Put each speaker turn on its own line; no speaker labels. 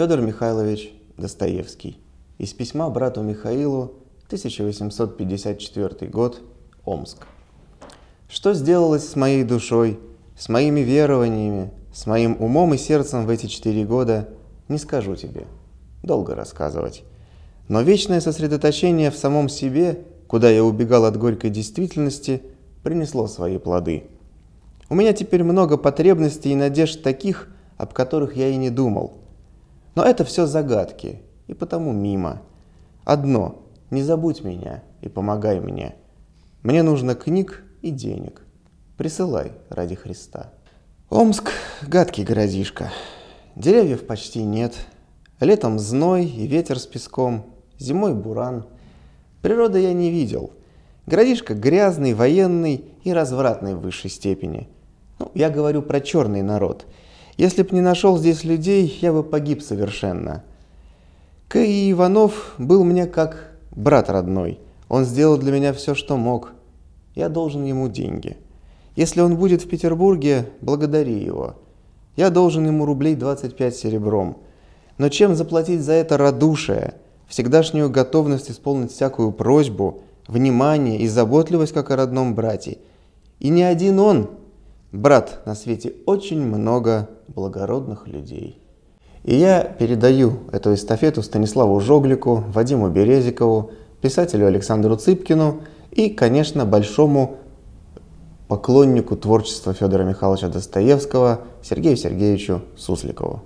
Федор Михайлович Достоевский. Из письма брату Михаилу, 1854 год, Омск. Что сделалось с моей душой, с моими верованиями, с моим умом и сердцем в эти четыре года, не скажу тебе. Долго рассказывать. Но вечное сосредоточение в самом себе, куда я убегал от горькой действительности, принесло свои плоды. У меня теперь много потребностей и надежд таких, об которых я и не думал – но это все загадки, и потому мимо. Одно – не забудь меня и помогай мне. Мне нужно книг и денег. Присылай ради Христа. Омск – гадкий городишко. Деревьев почти нет. Летом зной и ветер с песком, зимой буран. Природы я не видел. Городишко грязный, военный и развратный в высшей степени. Ну, я говорю про черный народ – если б не нашел здесь людей, я бы погиб совершенно. Кэй Иванов был мне как брат родной. Он сделал для меня все, что мог. Я должен ему деньги. Если он будет в Петербурге, благодари его. Я должен ему рублей 25 серебром. Но чем заплатить за это радушие, всегдашнюю готовность исполнить всякую просьбу, внимание и заботливость, как о родном брате? И не один он Брат, на свете очень много благородных людей. И я передаю эту эстафету Станиславу Жоглику, Вадиму Березикову, писателю Александру Цыпкину и, конечно, большому поклоннику творчества Федора Михайловича Достоевского Сергею Сергеевичу Сусликову.